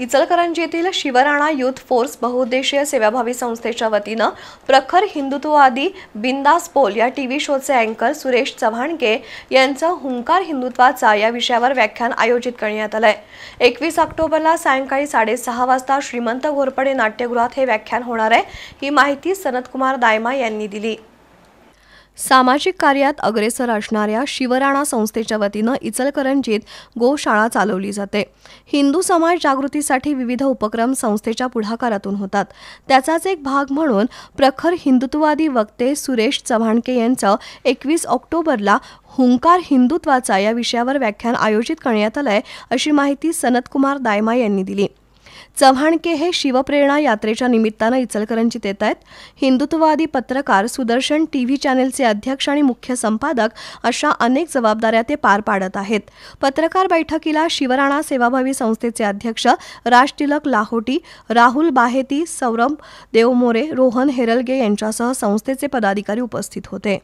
इचलकरंजी येथील शिवराणा youth force बहुउद्देशीय सेवाभावी संस्थेच्या वतीनं प्रखर हिंदुत्ववादी बिंदास पोल या टी व्ही शोचे अँकर सुरेश चव्हाणके यांचं हुंकार हिंदुत्वाचा या विषयावर व्याख्यान आयोजित करण्यात आलंय एकवीस ऑक्टोबरला सायंकाळी साडेसहा वाजता श्रीमंत घोरपडे नाट्यगृहात हे व्याख्यान होणार आहे ही माहिती सनतकुमार दायमा यांनी दिली सामाजिक कार्यात अग्रेसर असणाऱ्या शिवराणा संस्थेच्या वतीनं इचलकरंजीत गोशाळा चालवली जाते हिंदू समाज जागृतीसाठी विविध उपक्रम संस्थेच्या पुढाकारातून होतात त्याचाच एक भाग म्हणून प्रखर हिंदुत्ववादी वक्ते सुरेश चव्हाणके यांचं एकवीस ऑक्टोबरला हुंकार हिंदुत्वाचा या विषयावर व्याख्यान आयोजित करण्यात आलंय अशी माहिती सनतकुमार दायमा यांनी दिली चव्हाणके हे शिवप्रेरणा यात्रेच्या निमित्तानं इचलकरंजीत येत आहेत हिंदुत्ववादी पत्रकार सुदर्शन टी व्ही चॅनेलचे अध्यक्ष आणि मुख्य संपादक अशा अनेक जबाबदाऱ्या ते पार पाडत आहेत पत्रकार बैठकीला शिवराणा सेवाभावी संस्थेचे अध्यक्ष राज तिलक लाहोटी राहुल बाहेती सौरभ देवमोरे रोहन हेरलगे यांच्यासह संस्थेचे पदाधिकारी उपस्थित होते